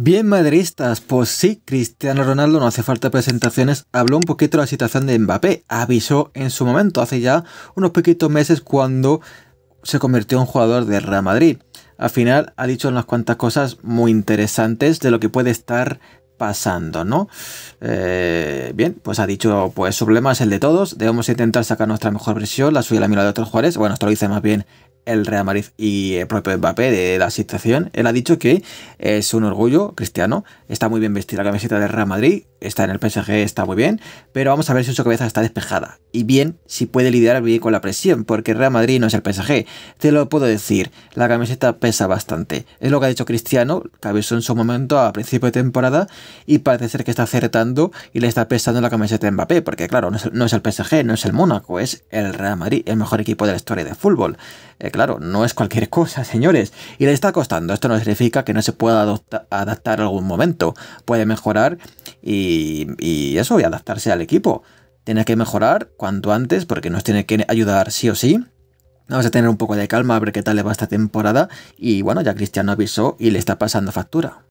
Bien madridistas, pues sí, Cristiano Ronaldo, no hace falta presentaciones, habló un poquito de la situación de Mbappé, avisó en su momento, hace ya unos poquitos meses cuando se convirtió en jugador de Real Madrid. Al final ha dicho unas cuantas cosas muy interesantes de lo que puede estar pasando, ¿no? Eh, bien, pues ha dicho, pues su problema es el de todos, debemos intentar sacar nuestra mejor versión, la suya y la mirada de otros jugadores, bueno, esto lo dice más bien el Real Madrid y el propio Mbappé de la situación. Él ha dicho que es un orgullo cristiano, está muy bien vestida la camiseta del Real Madrid, está en el PSG, está muy bien, pero vamos a ver si su cabeza está despejada. Y bien, si puede lidiar bien con la presión, porque Real Madrid no es el PSG. Te lo puedo decir, la camiseta pesa bastante. Es lo que ha dicho Cristiano, que avisó en su momento a principio de temporada, y parece ser que está acertando y le está pesando la camiseta de Mbappé, porque claro, no es, el PSG, no es el Mónaco, es el Real Madrid, el mejor equipo de la historia de fútbol. Eh, claro, no es cualquier cosa, señores, y le está costando. Esto no significa que no se pueda adaptar algún momento. Puede mejorar y, eso, y adaptarse al equipo. Tiene que mejorar cuanto antes porque nos tiene que ayudar sí o sí. Vamos a tener un poco de calma a ver qué tal le va esta temporada y bueno, ya Cristiano avisó y le está pasando factura.